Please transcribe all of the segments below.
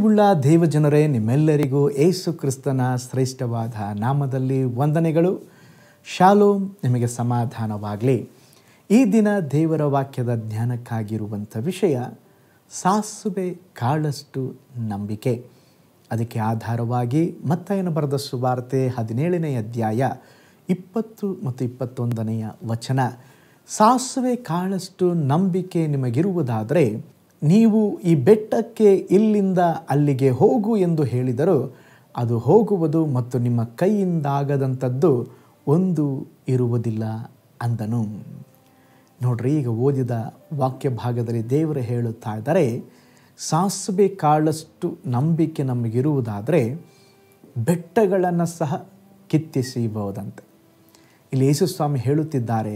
ದೇವ ದೇವಜನರೇ ನಿಮ್ಮೆಲ್ಲರಿಗೂ ಏಸು ಕ್ರಿಸ್ತನ ಶ್ರೇಷ್ಠವಾದ ನಾಮದಲ್ಲಿ ವಂದನೆಗಳು ಶಾಲೋಮ್ ನಿಮಗೆ ಸಮಾಧಾನವಾಗಲಿ ಈ ದಿನ ದೇವರ ವಾಕ್ಯದ ಜ್ಞಾನಕ್ಕಾಗಿರುವಂಥ ವಿಷಯ ಸಾಸುವೆ ಕಾಳಷ್ಟು ನಂಬಿಕೆ ಅದಕ್ಕೆ ಆಧಾರವಾಗಿ ಮತ್ತಾಯನ ಬರೆದ ಸುವಾರ್ತೆ ಹದಿನೇಳನೇ ಅಧ್ಯಾಯ ಇಪ್ಪತ್ತು ಮತ್ತು ಇಪ್ಪತ್ತೊಂದನೆಯ ವಚನ ಸಾಸುವೆ ಕಾಳಷ್ಟು ನಂಬಿಕೆ ನಿಮಗಿರುವುದಾದರೆ ನೀವು ಈ ಬೆಟ್ಟಕ್ಕೆ ಇಲ್ಲಿಂದ ಅಲ್ಲಿಗೆ ಹೋಗು ಎಂದು ಹೇಳಿದರೂ ಅದು ಹೋಗುವುದು ಮತ್ತು ನಿಮ್ಮ ಕೈಯಿಂದಾಗದಂಥದ್ದು ಒಂದು ಇರುವುದಿಲ್ಲ ಅಂದನು ನೋಡ್ರಿ ಈಗ ಓದಿದ ವಾಕ್ಯ ಭಾಗದಲ್ಲಿ ದೇವರು ಹೇಳುತ್ತಾ ಇದ್ದಾರೆ ಸಾಸಿವೆ ಕಾಳಷ್ಟು ನಂಬಿಕೆ ನಮಗಿರುವುದಾದರೆ ಬೆಟ್ಟಗಳನ್ನು ಸಹ ಕಿತ್ತಿಸಿಬಹುದಂತೆ ಇಲ್ಲಿ ಯೇಸುಸ್ವಾಮಿ ಹೇಳುತ್ತಿದ್ದಾರೆ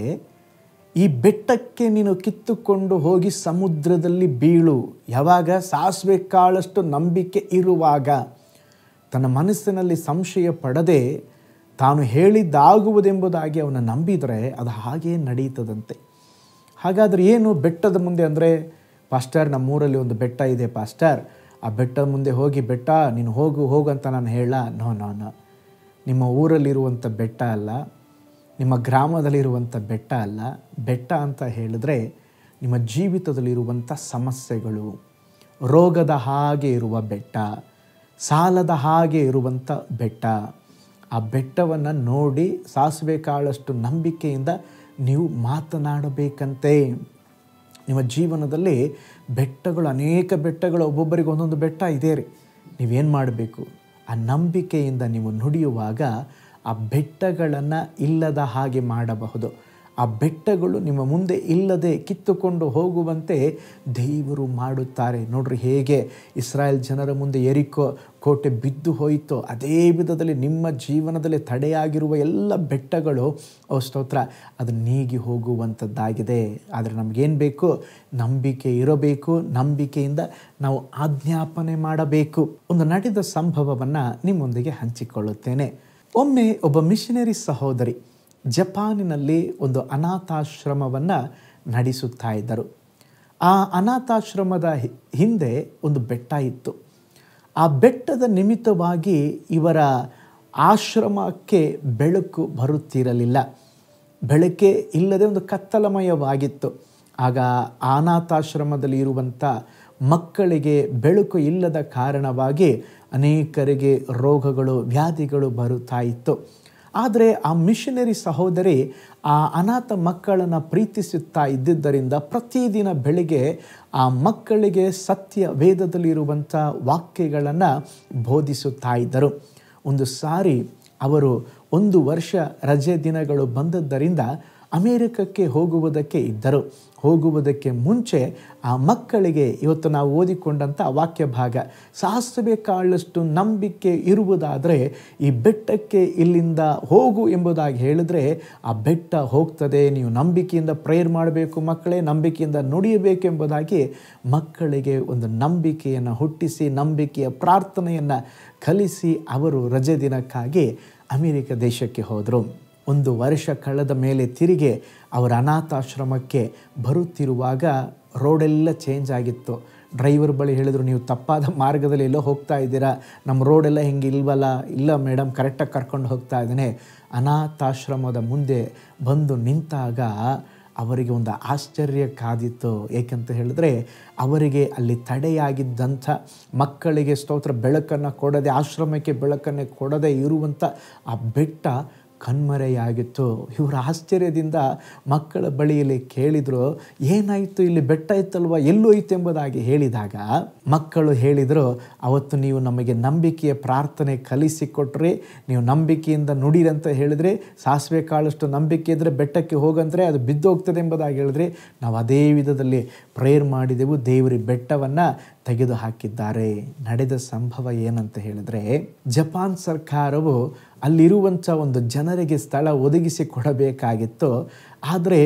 ಈ ಬೆಟ್ಟಕ್ಕೆ ನೀನು ಕಿತ್ತುಕೊಂಡು ಹೋಗಿ ಸಮುದ್ರದಲ್ಲಿ ಬೀಳು ಯಾವಾಗ ಸಾಸಿವೆ ಕಾಳಷ್ಟು ನಂಬಿಕೆ ಇರುವಾಗ ತನ್ನ ಮನಸ್ಸಿನಲ್ಲಿ ಸಂಶಯ ಪಡದೆ ತಾನು ಹೇಳಿದ್ದಾಗುವುದೆಂಬುದಾಗಿ ಅವನ ನಂಬಿದರೆ ಅದು ಹಾಗೇ ನಡೀತದಂತೆ ಹಾಗಾದರೆ ಏನು ಬೆಟ್ಟದ ಮುಂದೆ ಅಂದರೆ ಪಾಸ್ಟರ್ ನಮ್ಮೂರಲ್ಲಿ ಒಂದು ಬೆಟ್ಟ ಇದೆ ಪಾಸ್ಟರ್ ಆ ಬೆಟ್ಟದ ಮುಂದೆ ಹೋಗಿ ಬೆಟ್ಟ ನೀನು ಹೋಗು ಹೋಗು ಅಂತ ನಾನು ಹೇಳ ನೋ ನೋ ನಿಮ್ಮ ಊರಲ್ಲಿರುವಂಥ ಬೆಟ್ಟ ಅಲ್ಲ ನಿಮ್ಮ ಗ್ರಾಮದಲ್ಲಿರುವಂಥ ಬೆಟ್ಟ ಅಲ್ಲ ಬೆಟ್ಟ ಅಂತ ಹೇಳಿದ್ರೆ ನಿಮ್ಮ ಜೀವಿತದಲ್ಲಿರುವಂಥ ಸಮಸ್ಯೆಗಳು ರೋಗದ ಹಾಗೆ ಇರುವ ಬೆಟ್ಟ ಸಾಲದ ಹಾಗೆ ಇರುವಂಥ ಬೆಟ್ಟ ಆ ಬೆಟ್ಟವನ್ನು ನೋಡಿ ಸಾಸಿವೆ ಕಾಳಷ್ಟು ನಂಬಿಕೆಯಿಂದ ನೀವು ಮಾತನಾಡಬೇಕಂತೆ ನಿಮ್ಮ ಜೀವನದಲ್ಲಿ ಬೆಟ್ಟಗಳು ಅನೇಕ ಬೆಟ್ಟಗಳು ಒಬ್ಬೊಬ್ಬರಿಗೆ ಒಂದೊಂದು ಬೆಟ್ಟ ಇದೆ ರೀ ನೀವೇನು ಮಾಡಬೇಕು ಆ ನಂಬಿಕೆಯಿಂದ ನೀವು ನುಡಿಯುವಾಗ ಆ ಬೆಟ್ಟಗಳನ್ನು ಇಲ್ಲದ ಹಾಗೆ ಮಾಡಬಹುದು ಆ ಬೆಟ್ಟಗಳು ನಿಮ್ಮ ಮುಂದೆ ಇಲ್ಲದೆ ಕಿತ್ತುಕೊಂಡು ಹೋಗುವಂತೆ ದೇವರು ಮಾಡುತ್ತಾರೆ ನೋಡ್ರಿ ಹೇಗೆ ಇಸ್ರಾಯೇಲ್ ಜನರ ಮುಂದೆ ಎರಿಕೋ ಕೋಟೆ ಬಿದ್ದು ಹೋಯಿತು ಅದೇ ವಿಧದಲ್ಲಿ ನಿಮ್ಮ ಜೀವನದಲ್ಲಿ ತಡೆಯಾಗಿರುವ ಎಲ್ಲ ಬೆಟ್ಟಗಳು ಓ ಸ್ತೋತ್ರ ಅದು ನೀಗಿ ಹೋಗುವಂಥದ್ದಾಗಿದೆ ಆದರೆ ನಮಗೇನು ಬೇಕು ನಂಬಿಕೆ ಇರಬೇಕು ನಂಬಿಕೆಯಿಂದ ನಾವು ಆಜ್ಞಾಪನೆ ಮಾಡಬೇಕು ಒಂದು ನಡೆದ ಸಂಭವವನ್ನು ನಿಮ್ಮೊಂದಿಗೆ ಹಂಚಿಕೊಳ್ಳುತ್ತೇನೆ ಒಮ್ಮೆ ಒಬ್ಬ ಮಿಷನರಿ ಸಹೋದರಿ ಜಪಾನಿನಲ್ಲಿ ಒಂದು ಅನಾಥಾಶ್ರಮವನ್ನು ನಡೆಸುತ್ತಾ ಇದ್ದರು ಆ ಅನಾಥಾಶ್ರಮದ ಹಿಂದೆ ಒಂದು ಬೆಟ್ಟ ಇತ್ತು ಆ ಬೆಟ್ಟದ ನಿಮಿತ್ತವಾಗಿ ಇವರ ಆಶ್ರಮಕ್ಕೆ ಬೆಳಕು ಬರುತ್ತಿರಲಿಲ್ಲ ಬೆಳಕೆ ಇಲ್ಲದೆ ಒಂದು ಕತ್ತಲಮಯವಾಗಿತ್ತು ಆಗ ಅನಾಥಾಶ್ರಮದಲ್ಲಿ ಇರುವಂಥ ಮಕ್ಕಳಿಗೆ ಬೆಳಕು ಇಲ್ಲದ ಕಾರಣವಾಗಿ ಅನೇಕರಿಗೆ ರೋಗಗಳು ವ್ಯಾಧಿಗಳು ಬರುತ್ತಾ ಇತ್ತು ಆದರೆ ಆ ಮಿಷನರಿ ಸಹೋದರಿ ಆ ಅನಾಥ ಮಕ್ಕಳನ್ನು ಪ್ರೀತಿಸುತ್ತಾ ಇದ್ದಿದ್ದರಿಂದ ಪ್ರತಿದಿನ ಬೆಳಿಗ್ಗೆ ಆ ಮಕ್ಕಳಿಗೆ ಸತ್ಯ ವೇದದಲ್ಲಿರುವಂಥ ವಾಕ್ಯಗಳನ್ನು ಬೋಧಿಸುತ್ತಾ ಇದ್ದರು ಒಂದು ಸಾರಿ ಅವರು ಒಂದು ವರ್ಷ ರಜೆ ದಿನಗಳು ಬಂದದ್ದರಿಂದ ಅಮೇರಿಕಕ್ಕೆ ಹೋಗುವುದಕ್ಕೆ ಇದ್ದರು ಹೋಗುವುದಕ್ಕೆ ಮುಂಚೆ ಆ ಮಕ್ಕಳಿಗೆ ಇವತ್ತು ನಾವು ಓದಿಕೊಂಡಂಥ ವಾಕ್ಯ ಭಾಗ ಸಾಸಿವೆ ಕಾಳಷ್ಟು ನಂಬಿಕೆ ಇರುವುದಾದರೆ ಈ ಬೆಟ್ಟಕ್ಕೆ ಇಲ್ಲಿಂದ ಹೋಗು ಎಂಬುದಾಗಿ ಹೇಳಿದ್ರೆ ಆ ಬೆಟ್ಟ ಹೋಗ್ತದೆ ನೀವು ನಂಬಿಕೆಯಿಂದ ಪ್ರೇಯರ್ ಮಾಡಬೇಕು ಮಕ್ಕಳೇ ನಂಬಿಕೆಯಿಂದ ನುಡಿಯಬೇಕು ಎಂಬುದಾಗಿ ಮಕ್ಕಳಿಗೆ ಒಂದು ನಂಬಿಕೆಯನ್ನು ಹುಟ್ಟಿಸಿ ನಂಬಿಕೆಯ ಪ್ರಾರ್ಥನೆಯನ್ನು ಕಲಿಸಿ ಅವರು ರಜೆ ದಿನಕ್ಕಾಗಿ ಅಮೇರಿಕ ದೇಶಕ್ಕೆ ಹೋದರು ಒಂದು ವರ್ಷ ಕಳೆದ ಮೇಲೆ ತಿರುಗಿ ಅವರ ಅನಾಥಾಶ್ರಮಕ್ಕೆ ಬರುತ್ತಿರುವಾಗ ರೋಡೆಲ್ಲ ಚೇಂಜ್ ಆಗಿತ್ತು ಡ್ರೈವರ್ ಬಳಿ ಹೇಳಿದರು ನೀವು ತಪ್ಪಾದ ಮಾರ್ಗದಲ್ಲಿ ಎಲ್ಲೋ ಹೋಗ್ತಾ ಇದ್ದೀರಾ ನಮ್ಮ ರೋಡೆಲ್ಲ ಹಿಂಗೆ ಇಲ್ವಲ್ಲ ಇಲ್ಲ ಮೇಡಮ್ ಕರೆಕ್ಟಾಗಿ ಕರ್ಕೊಂಡು ಹೋಗ್ತಾ ಇದ್ದೇನೆ ಅನಾಥಾಶ್ರಮದ ಮುಂದೆ ಬಂದು ನಿಂತಾಗ ಅವರಿಗೆ ಒಂದು ಆಶ್ಚರ್ಯ ಕಾದಿತ್ತು ಏಕೆಂತ ಹೇಳಿದ್ರೆ ಅವರಿಗೆ ಅಲ್ಲಿ ತಡೆಯಾಗಿದ್ದಂಥ ಮಕ್ಕಳಿಗೆ ಸ್ತೋತ್ರ ಬೆಳಕನ್ನು ಕೊಡದೆ ಆಶ್ರಮಕ್ಕೆ ಬೆಳಕನ್ನೇ ಕೊಡದೆ ಇರುವಂಥ ಆ ಬೆಟ್ಟ ಕಣ್ಮರೆಯಾಗಿತ್ತು ಇವರು ಆಶ್ಚರ್ಯದಿಂದ ಮಕ್ಕಳ ಬಳಿಯಲ್ಲಿ ಕೇಳಿದರು ಏನಾಯಿತು ಇಲ್ಲಿ ಬೆಟ್ಟ ಇತ್ತಲ್ವ ಎಲ್ಲೋಯ್ತು ಎಂಬುದಾಗಿ ಹೇಳಿದಾಗ ಮಕ್ಕಳು ಹೇಳಿದರು ಅವತ್ತು ನೀವು ನಮಗೆ ನಂಬಿಕೆಯ ಪ್ರಾರ್ಥನೆ ಕಲಿಸಿಕೊಟ್ರಿ ನೀವು ನಂಬಿಕೆಯಿಂದ ನುಡಿರಂತ ಹೇಳಿದ್ರೆ ಹೇಳಿದ್ರಿ ಸಾಸಿವೆ ಕಾಳಷ್ಟು ನಂಬಿಕೆ ಇದ್ದರೆ ಬೆಟ್ಟಕ್ಕೆ ಹೋಗಂದರೆ ಅದು ಬಿದ್ದೋಗ್ತದೆ ಎಂಬುದಾಗಿ ಹೇಳಿದ್ರಿ ನಾವು ಅದೇ ವಿಧದಲ್ಲಿ ಪ್ರೇಯರ್ ಮಾಡಿದೆವು ದೇವರಿ ಬೆಟ್ಟವನ್ನು ತೆಗೆದುಹಾಕಿದ್ದಾರೆ ನಡೆದ ಸಂಭವ ಏನಂತ ಹೇಳಿದ್ರೆ ಜಪಾನ್ ಸರ್ಕಾರವು ಅಲ್ಲಿರುವಂಥ ಒಂದು ಜನರಿಗೆ ಸ್ಥಳ ಒದಗಿಸಿಕೊಡಬೇಕಾಗಿತ್ತು ಆದರೆ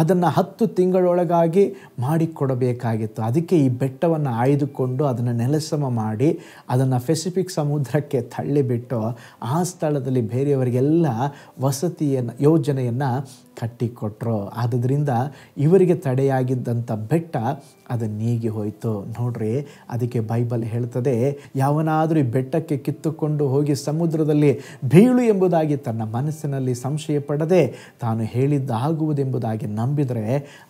ಅದನ್ನು ಹತ್ತು ತಿಂಗಳೊಳಗಾಗಿ ಮಾಡಿಕೊಡಬೇಕಾಗಿತ್ತು ಅದಕ್ಕೆ ಈ ಬೆಟ್ಟವನ್ನು ಆಯ್ದುಕೊಂಡು ಅದನ್ನು ನೆಲಸಮ ಮಾಡಿ ಅದನ್ನು ಪೆಸಿಫಿಕ್ ಸಮುದ್ರಕ್ಕೆ ತಳ್ಳಿಬಿಟ್ಟು ಆ ಸ್ಥಳದಲ್ಲಿ ಬೇರೆಯವರಿಗೆಲ್ಲ ವಸತಿಯನ್ನು ಯೋಜನೆಯನ್ನು ಕಟ್ಟಿಕೊಟ್ರು ಆದ್ದರಿಂದ ಇವರಿಗೆ ತಡೆಯಾಗಿದ್ದಂಥ ಬೆಟ್ಟ ಅದು ನೀಗಿ ಹೋಯಿತು ನೋಡ್ರಿ ಅದಕ್ಕೆ ಬೈಬಲ್ ಹೇಳ್ತದೆ ಯಾವನಾದರೂ ಈ ಬೆಟ್ಟಕ್ಕೆ ಕಿತ್ತುಕೊಂಡು ಹೋಗಿ ಸಮುದ್ರದಲ್ಲಿ ಬೀಳು ಎಂಬುದಾಗಿ ತನ್ನ ಮನಸ್ಸಿನಲ್ಲಿ ಸಂಶಯ ಪಡದೆ ತಾನು ಹೇಳಿದ್ದಾಗು ಆಗುವುದೆಂಬುದಾಗಿ ನಂಬಿದರೆ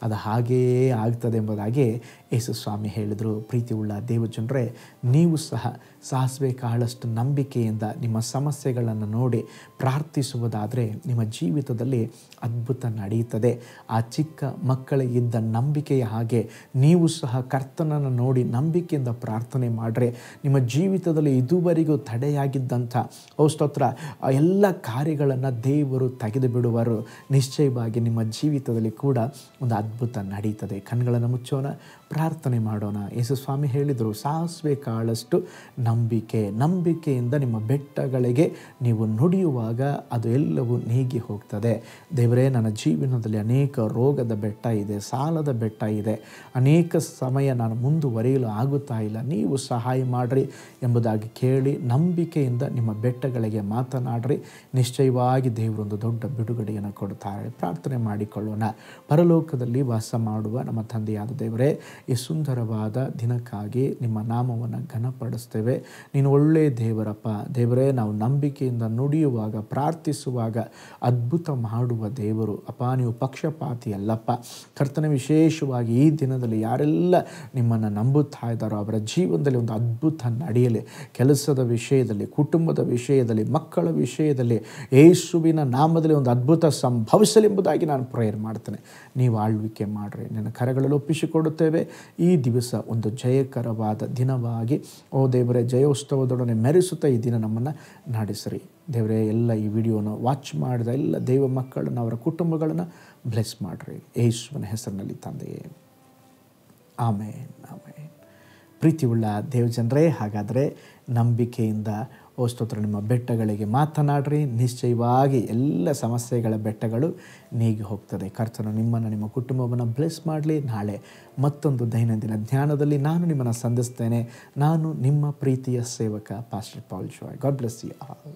ಅದು ಹಾಗೆಯೇ ಆಗ್ತದೆ ಎಂಬುದಾಗಿ ಯೇಸು ಸ್ವಾಮಿ ಹೇಳಿದರು ಪ್ರೀತಿಯುಳ್ಳ ದೇವಜನರೇ ನೀವು ಸಹ ಸಾಸಿವೆ ಕಾಳಷ್ಟು ನಂಬಿಕೆಯಿಂದ ನಿಮ್ಮ ಸಮಸ್ಯೆಗಳನ್ನು ನೋಡಿ ಪ್ರಾರ್ಥಿಸುವುದಾದರೆ ನಿಮ್ಮ ಜೀವಿತದಲ್ಲಿ ಅದ್ಭುತ ನಡೆಯುತ್ತದೆ ಆ ಚಿಕ್ಕ ಮಕ್ಕಳಿಗಿದ್ದ ನಂಬಿಕೆಯ ಹಾಗೆ ನೀವು ಸಹ ಕರ್ತನನ್ನು ನೋಡಿ ನಂಬಿಕೆಯಿಂದ ಪ್ರಾರ್ಥನೆ ಮಾಡಿದ್ರೆ ನಿಮ್ಮ ಜೀವಿತದಲ್ಲಿ ಇದುವರೆಗೂ ತಡೆಯಾಗಿದ್ದಂಥ ಔಸ್ತೋತ್ರ ಎಲ್ಲ ಕಾರ್ಯಗಳನ್ನು ದೇವರು ತೆಗೆದು ಬಿಡುವರು ನಿಶ್ಚಯವಾಗಿ ನಿಮ್ಮ ಜೀವಿತದಲ್ಲಿ ಕೂಡ ಒಂದು ಅದ್ಭುತ ನಡೀತದೆ ಕಣ್ಗಳನ್ನು ಮುಚ್ಚೋಣ ಪ್ರಾರ್ಥನೆ ಮಾಡೋಣ ಯೇಸು ಸ್ವಾಮಿ ಹೇಳಿದರು ಸಾಸಿವೆ ಕಾಳಷ್ಟು ನಂಬಿಕೆ ನಂಬಿಕೆಯಿಂದ ನಿಮ್ಮ ಬೆಟ್ಟಗಳಿಗೆ ನೀವು ನುಡಿಯುವಾಗ ಅದು ಎಲ್ಲವೂ ನೀಗಿ ಹೋಗ್ತದೆ ದೇವರೇ ನನ್ನ ಜೀವನದಲ್ಲಿ ಅನೇಕ ರೋಗದ ಬೆಟ್ಟ ಇದೆ ಸಾಲದ ಬೆಟ್ಟ ಇದೆ ಅನೇಕ ಸಮಯ ನಾನು ಮುಂದುವರಿಯಲು ಆಗುತ್ತಾ ಇಲ್ಲ ನೀವು ಸಹಾಯ ಮಾಡಿರಿ ಎಂಬುದಾಗಿ ಕೇಳಿ ನಂಬಿಕೆಯಿಂದ ನಿಮ್ಮ ಬೆಟ್ಟಗಳಿಗೆ ಮಾತನಾಡ್ರಿ ನಿಶ್ಚಯವಾಗಿ ದೇವರೊಂದು ದೊಡ್ಡ ಬಿಡುಗಡೆಯನ್ನು ಕೊಡ್ತಾರೆ ಪ್ರಾರ್ಥನೆ ಮಾಡಿ ಮಾಡಿಕೊಳ್ಳೋಣ ಪರಲೋಕದಲ್ಲಿ ವಾಸ ಮಾಡುವ ನಮ್ಮ ತಂದೆಯಾದ ದೇವರೇ ಈ ಸುಂದರವಾದ ದಿನಕ್ಕಾಗಿ ನಿಮ್ಮ ನಾಮವನ್ನು ಘನಪಡಿಸ್ತೇವೆ ನೀನು ಒಳ್ಳೆಯ ದೇವರಪ್ಪ ದೇವರೇ ನಾವು ನಂಬಿಕೆಯಿಂದ ನುಡಿಯುವಾಗ ಪ್ರಾರ್ಥಿಸುವಾಗ ಅದ್ಭುತ ಮಾಡುವ ದೇವರು ಅಪ್ಪ ನೀವು ಪಕ್ಷಪಾತಿ ಅಲ್ಲಪ್ಪ ಕರ್ತನೆ ವಿಶೇಷವಾಗಿ ಈ ದಿನದಲ್ಲಿ ಯಾರೆಲ್ಲ ನಿಮ್ಮನ್ನು ನಂಬುತ್ತಾ ಇದ್ದಾರೋ ಅವರ ಜೀವನದಲ್ಲಿ ಒಂದು ಅದ್ಭುತ ನಡೆಯಲಿ ಕೆಲಸದ ವಿಷಯದಲ್ಲಿ ಕುಟುಂಬದ ವಿಷಯದಲ್ಲಿ ಮಕ್ಕಳ ವಿಷಯದಲ್ಲಿ ಯೇಸುವಿನ ನಾಮದಲ್ಲಿ ಒಂದು ಅದ್ಭುತ ಎಂಬುದಾಗಿ ನಾನು ನಾನು ಪ್ರೇಯರ್ ಮಾಡ್ತೇನೆ ನೀವು ಆಳ್ವಿಕೆ ಮಾಡಿರಿ ನನ್ನ ಕರಗಳಲ್ಲಿ ಒಪ್ಪಿಸಿಕೊಡುತ್ತೇವೆ ಈ ದಿವಸ ಒಂದು ಜಯಕರವಾದ ದಿನವಾಗಿ ಓ ದೇವರೇ ಜಯೋತ್ಸವದೊಡನೆ ಮೆರೆಸುತ್ತಾ ಈ ದಿನ ನಮ್ಮನ್ನು ನಡೆಸಿರಿ ದೇವರೇ ಎಲ್ಲ ಈ ವಿಡಿಯೋನ ವಾಚ್ ಮಾಡಿದ ಎಲ್ಲ ದೇವ ಮಕ್ಕಳನ್ನು ಅವರ ಕುಟುಂಬಗಳನ್ನು ಬ್ಲೆಸ್ ಮಾಡಿರಿ ಯೇಸುವನ ಹೆಸರಿನಲ್ಲಿ ತಂದೆಯೇ ಆಮೇನ್ ಆಮೇನ್ ಪ್ರೀತಿ ಉಳ್ಳ ದೇವಜನರೇ ಹಾಗಾದರೆ ನಂಬಿಕೆಯಿಂದ ಓ ಸ್ತೋತ್ರ ನಿಮ್ಮ ಬೆಟ್ಟಗಳಿಗೆ ಮಾತನಾಡ್ರಿ ನಿಶ್ಚಯವಾಗಿ ಎಲ್ಲ ಸಮಸ್ಯೆಗಳ ಬೆಟ್ಟಗಳು ನೀಗಿ ಹೋಗ್ತದೆ ಕರ್ತನು ನಿಮ್ಮನ್ನು ನಿಮ್ಮ ಕುಟುಂಬವನ್ನು ಬ್ಲೆಸ್ ಮಾಡಲಿ ನಾಳೆ ಮತ್ತೊಂದು ದೈನಂದಿನ ಧ್ಯಾನದಲ್ಲಿ ನಾನು ನಿಮ್ಮನ್ನು ಸಂಧಿಸ್ತೇನೆ ನಾನು ನಿಮ್ಮ ಪ್ರೀತಿಯ ಸೇವಕ pastor Paul Joy God bless you all